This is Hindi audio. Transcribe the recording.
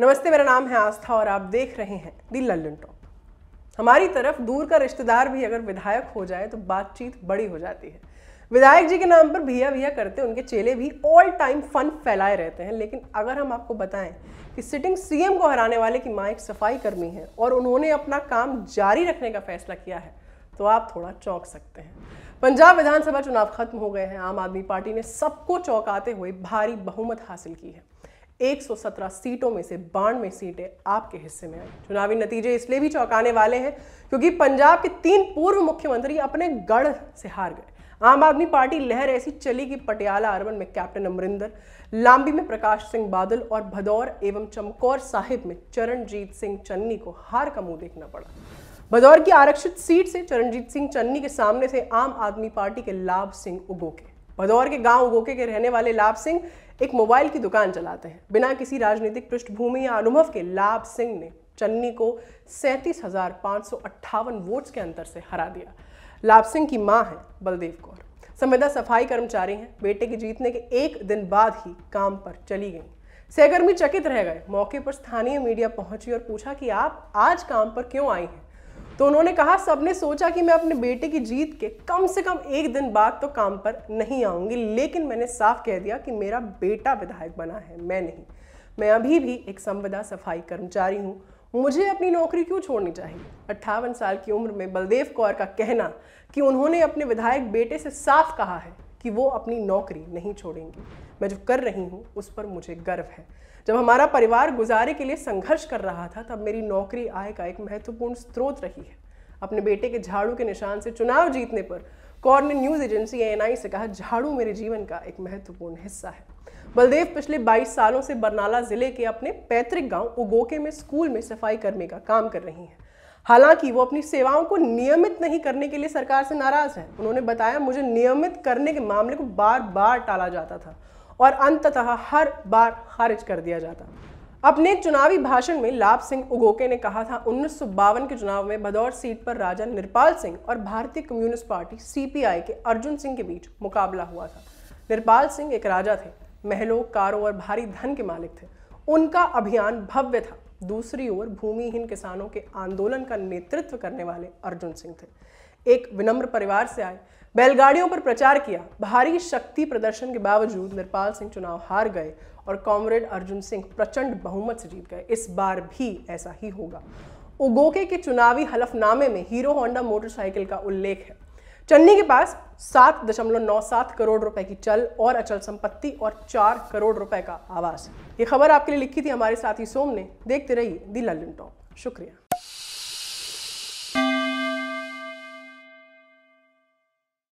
नमस्ते मेरा नाम है आस्था और आप देख रहे हैं दी लल्लन टॉप हमारी तरफ दूर का रिश्तेदार भी अगर विधायक हो जाए तो बातचीत बड़ी हो जाती है विधायक जी के नाम पर भैया भैया करते उनके चेले भी ऑल टाइम फन फैलाए रहते हैं लेकिन अगर हम आपको बताएं कि सिटिंग सीएम को हराने वाले की माँ एक सफाई कर्मी है और उन्होंने अपना काम जारी रखने का फैसला किया है तो आप थोड़ा चौंक सकते हैं पंजाब विधानसभा चुनाव खत्म हो गए हैं आम आदमी पार्टी ने सबको चौंकाते हुए भारी बहुमत हासिल की है 117 सीटों में से बानवे सीटें आपके हिस्से में आई चुनावी नतीजे इसलिए भी चौंकाने वाले हैं क्योंकि पंजाब के तीन पूर्व मुख्यमंत्री अपने गढ़ से हार गए आम आदमी पार्टी लहर ऐसी चली कि पटियाला अरबन में कैप्टन अमरिंदर लांबी में प्रकाश सिंह बादल और भदौर एवं चमकौर साहिब में चरणजीत सिंह चन्नी को हार का मुंह देखना पड़ा भदौर की आरक्षित सीट से चरणजीत सिंह चन्नी के सामने से आम आदमी पार्टी के लाभ सिंह उगोके भदौर के गांव उगोके के रहने वाले लाभ सिंह एक मोबाइल की दुकान चलाते हैं बिना किसी राजनीतिक पृष्ठभूमि या अनुभव के लाभ सिंह ने चन्नी को सैंतीस हजार सौ अट्ठावन वोट्स के अंतर से हरा दिया लाभ सिंह की माँ है बलदेव कौर संविदा सफाई कर्मचारी हैं बेटे के जीतने के एक दिन बाद ही काम पर चली गई सहकर्मी चकित रह गए मौके पर स्थानीय मीडिया पहुंची और पूछा कि आप आज काम पर क्यों आई हैं तो उन्होंने कहा सबने सोचा कि मैं अपने बेटे की जीत के कम से कम एक दिन बाद तो काम पर नहीं आऊँगी लेकिन मैंने साफ कह दिया कि मेरा बेटा विधायक बना है मैं नहीं मैं अभी भी एक संविदा सफाई कर्मचारी हूँ मुझे अपनी नौकरी क्यों छोड़नी चाहिए अट्ठावन साल की उम्र में बलदेव कौर का कहना कि उन्होंने अपने विधायक बेटे से साफ कहा है कि वो अपनी नौकरी नहीं छोड़ेंगी मैं जो कर रही हूँ उस पर मुझे गर्व है जब हमारा परिवार गुजारे के लिए संघर्ष कर रहा था तब मेरी नौकरी आय का एक महत्वपूर्ण स्रोत रही है अपने बेटे के झाड़ू के निशान से चुनाव जीतने पर कौर ने न्यूज़ एजेंसी एन से कहा झाड़ू मेरे जीवन का एक महत्वपूर्ण हिस्सा है बलदेव पिछले 22 सालों से बरनाला जिले के अपने पैतृक गांव उगोके में स्कूल में सफाई कर्मी का काम कर रही हैं हालांकि वो अपनी सेवाओं को नियमित नहीं करने के लिए सरकार से नाराज़ हैं उन्होंने बताया मुझे नियमित करने के मामले को बार बार टाला जाता था और अंततः हर बार खारिज कर दिया जाता अपने एक चुनावी भाषण में लाभ सिंह उगोके ने कहा था उन्नीस के चुनाव में भदौर सीट पर राजा निरपाल सिंह और भारतीय कम्युनिस्ट पार्टी सी के अर्जुन सिंह के बीच मुकाबला हुआ था निरपाल सिंह एक राजा थे महलों कारों और भारी धन के मालिक थे उनका अभियान भव्य था दूसरी ओर भूमिहीन किसानों के आंदोलन का नेतृत्व करने वाले अर्जुन सिंह थे एक विनम्र परिवार से आए बैलगाड़ियों पर प्रचार किया भारी शक्ति प्रदर्शन के बावजूद नरपाल सिंह चुनाव हार गए और कॉमरेड अर्जुन सिंह प्रचंड बहुमत से जीत गए इस बार भी ऐसा ही होगा उगोके के चुनावी हलफनामे में हीरो होंडा मोटरसाइकिल का उल्लेख है चन्नी के पास सात दशमलव नौ सात करोड़ रुपए की चल और अचल संपत्ति और चार करोड़ रुपए का आवास ये खबर आपके लिए लिखी थी हमारे साथी सोम ने देखते रहिए दी लल्लन टॉप शुक्रिया